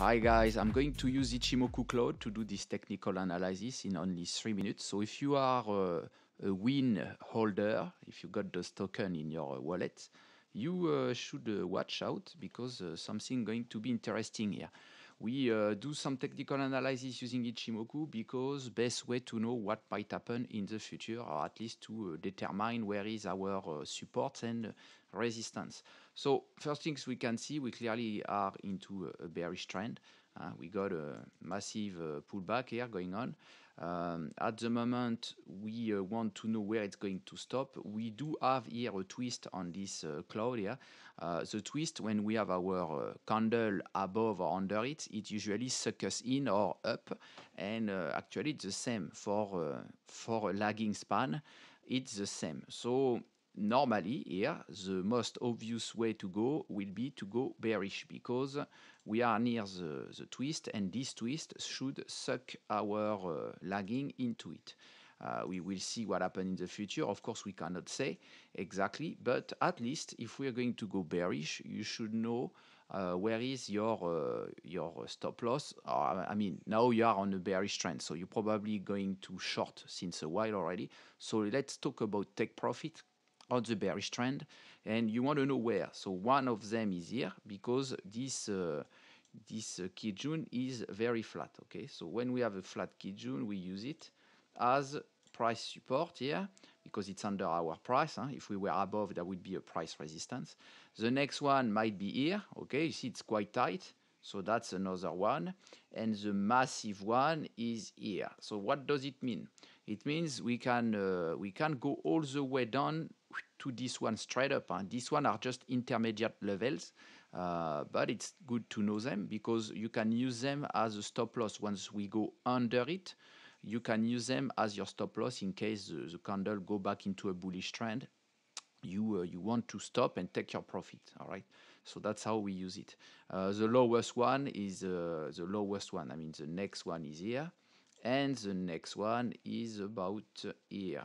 Hi guys, I'm going to use Ichimoku Cloud to do this technical analysis in only three minutes. So if you are uh, a win holder, if you got the token in your uh, wallet, you uh, should uh, watch out because uh, something going to be interesting here we uh, do some technical analysis using Ichimoku because best way to know what might happen in the future, or at least to uh, determine where is our uh, support and uh, resistance. So first things we can see, we clearly are into a bearish trend. Uh, we got a massive uh, pullback here going on. Um, at the moment, we uh, want to know where it's going to stop. We do have here a twist on this uh, cloud Uh, the twist, when we have our uh, candle above or under it, it usually sucks in or up. And uh, actually, it's the same for, uh, for a lagging span. It's the same. So normally here the most obvious way to go will be to go bearish because we are near the, the twist and this twist should suck our uh, lagging into it. Uh, we will see what happens in the future. Of course, we cannot say exactly, but at least if we are going to go bearish, you should know uh, where is your uh, your stop loss. Uh, I mean, now you are on a bearish trend, so you're probably going to short since a while already. So let's talk about take profit on the bearish trend and you want to know where so one of them is here because this uh, this uh, kijun is very flat okay so when we have a flat kijun we use it as price support here because it's under our price huh? if we were above that would be a price resistance the next one might be here okay you see it's quite tight so that's another one and the massive one is here so what does it mean it means we can uh, we can go all the way down to this one straight up. And this one are just intermediate levels, uh, but it's good to know them because you can use them as a stop loss once we go under it. You can use them as your stop loss in case the, the candle go back into a bullish trend. You uh, you want to stop and take your profit. All right. So that's how we use it. Uh, the lowest one is uh, the lowest one. I mean, the next one is here, and the next one is about here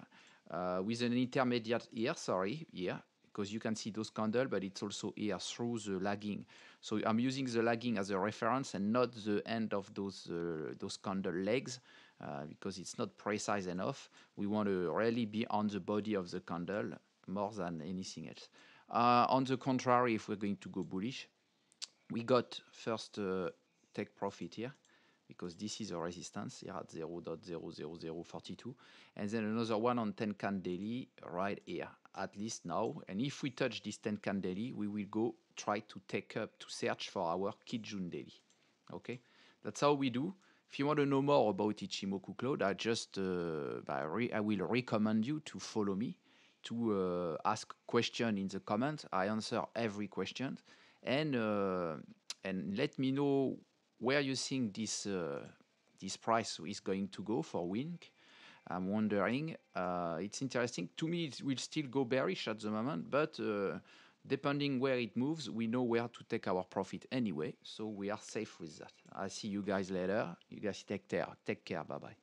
uh, with an intermediate here, sorry, here, because you can see those candles, but it's also here through the lagging. So I'm using the lagging as a reference and not the end of those uh, those candle legs uh, because it's not precise enough. We want to really be on the body of the candle more than anything else. Uh, on the contrary, if we're going to go bullish, we got first uh, take profit here because this is a resistance here at 0 0.00042 and then another one on 10 can daily right here at least now and if we touch this 10 can daily we will go try to take up to search for our Kijun daily okay that's how we do if you want to know more about Ichimoku Cloud I just uh, I, I will recommend you to follow me to uh, ask question in the comment I answer every question and uh, and let me know where you think this uh, this price is going to go for Wink. I'm wondering. Uh, it's interesting to me. It will still go bearish at the moment, but uh, depending where it moves, we know where to take our profit anyway. So we are safe with that. I'll see you guys later. You guys take care. Take care. Bye bye.